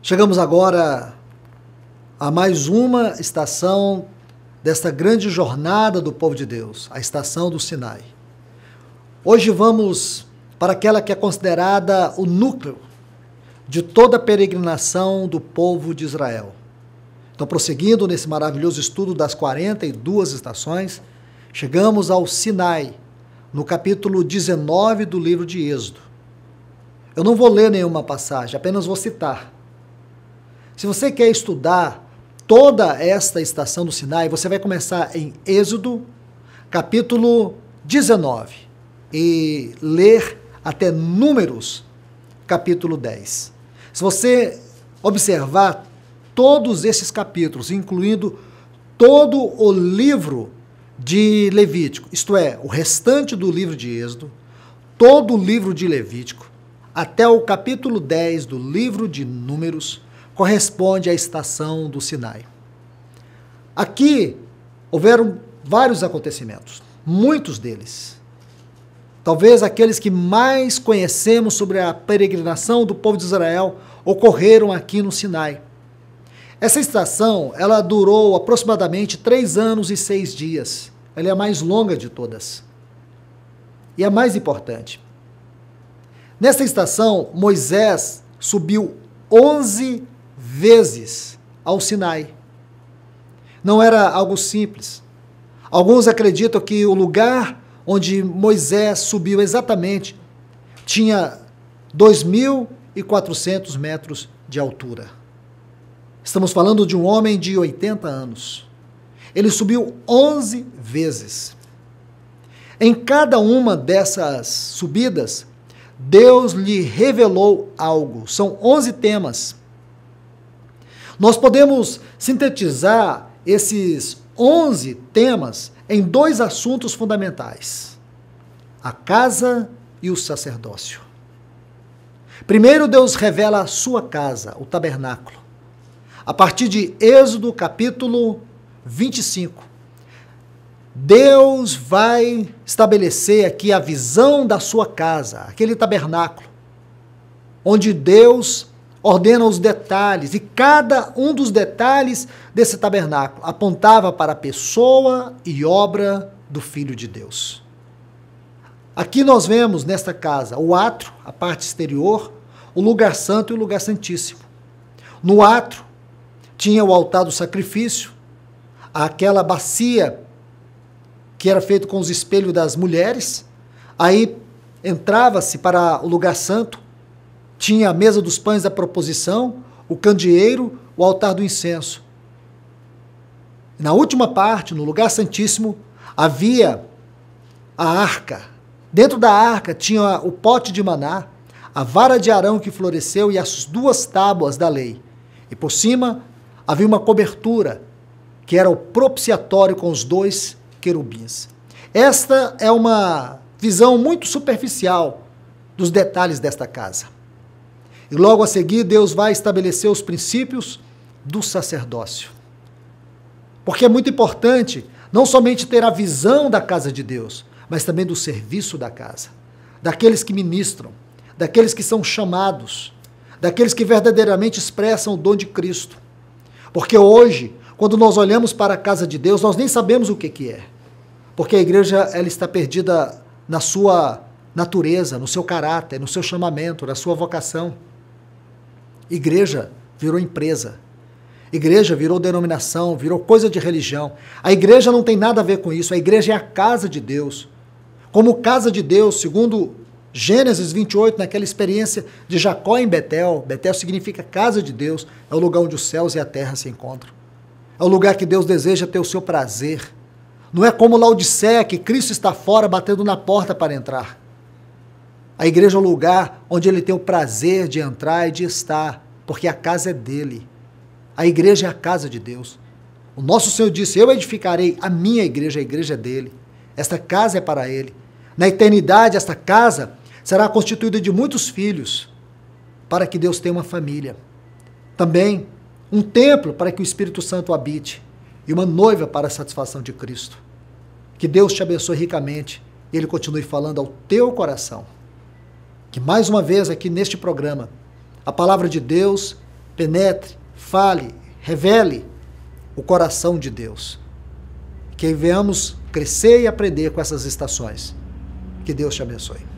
Chegamos agora a mais uma estação desta grande jornada do povo de Deus, a estação do Sinai. Hoje vamos para aquela que é considerada o núcleo de toda a peregrinação do povo de Israel. Então, prosseguindo nesse maravilhoso estudo das 42 estações, chegamos ao Sinai, no capítulo 19 do livro de Êxodo. Eu não vou ler nenhuma passagem, apenas vou citar. Se você quer estudar toda esta estação do Sinai, você vai começar em Êxodo, capítulo 19, e ler até Números, capítulo 10. Se você observar todos esses capítulos, incluindo todo o livro de Levítico, isto é, o restante do livro de Êxodo, todo o livro de Levítico, até o capítulo 10 do livro de Números, corresponde à estação do Sinai. Aqui houveram vários acontecimentos, muitos deles. Talvez aqueles que mais conhecemos sobre a peregrinação do povo de Israel ocorreram aqui no Sinai. Essa estação ela durou aproximadamente três anos e seis dias. Ela é a mais longa de todas e a mais importante. Nessa estação, Moisés subiu 11 vezes ao Sinai. Não era algo simples. Alguns acreditam que o lugar onde Moisés subiu exatamente tinha 2.400 metros de altura. Estamos falando de um homem de 80 anos. Ele subiu 11 vezes. Em cada uma dessas subidas, Deus lhe revelou algo. São 11 temas. Nós podemos sintetizar esses 11 temas em dois assuntos fundamentais: a casa e o sacerdócio. Primeiro, Deus revela a sua casa, o tabernáculo, a partir de Êxodo capítulo 25. Deus vai estabelecer aqui a visão da sua casa, aquele tabernáculo, onde Deus ordena os detalhes, e cada um dos detalhes desse tabernáculo apontava para a pessoa e obra do Filho de Deus. Aqui nós vemos nesta casa o átrio, a parte exterior, o lugar santo e o lugar santíssimo. No átrio tinha o altar do sacrifício, aquela bacia que era feito com os espelhos das mulheres. Aí entrava-se para o lugar santo tinha a mesa dos pães da proposição, o candeeiro, o altar do incenso. Na última parte, no lugar santíssimo, havia a arca. Dentro da arca tinha o pote de maná, a vara de Arão que floresceu e as duas tábuas da lei. E por cima havia uma cobertura, que era o propiciatório com os dois querubins. Esta é uma visão muito superficial dos detalhes desta casa. E logo a seguir, Deus vai estabelecer os princípios do sacerdócio. Porque é muito importante não somente ter a visão da casa de Deus, mas também do serviço da casa, daqueles que ministram, daqueles que são chamados, daqueles que verdadeiramente expressam o dom de Cristo. Porque hoje, quando nós olhamos para a casa de Deus, nós nem sabemos o que, que é. Porque a igreja ela está perdida na sua natureza, no seu caráter, no seu chamamento, na sua vocação. Igreja virou empresa. Igreja virou denominação, virou coisa de religião. A igreja não tem nada a ver com isso. A igreja é a casa de Deus. Como casa de Deus, segundo Gênesis 28, naquela experiência de Jacó em Betel. Betel significa casa de Deus, é o lugar onde os céus e a terra se encontram. É o lugar que Deus deseja ter o seu prazer. Não é como Laodiceia, que Cristo está fora batendo na porta para entrar. A igreja é o lugar onde ele tem o prazer de entrar e de estar, porque a casa é dele. A igreja é a casa de Deus. O nosso Senhor disse: Eu edificarei a minha igreja, a igreja é dele. Esta casa é para ele. Na eternidade, esta casa será constituída de muitos filhos, para que Deus tenha uma família. Também um templo para que o Espírito Santo habite e uma noiva para a satisfação de Cristo. Que Deus te abençoe ricamente e Ele continue falando ao teu coração. Que mais uma vez aqui neste programa, a palavra de Deus penetre, fale, revele o coração de Deus. Que venhamos crescer e aprender com essas estações. Que Deus te abençoe.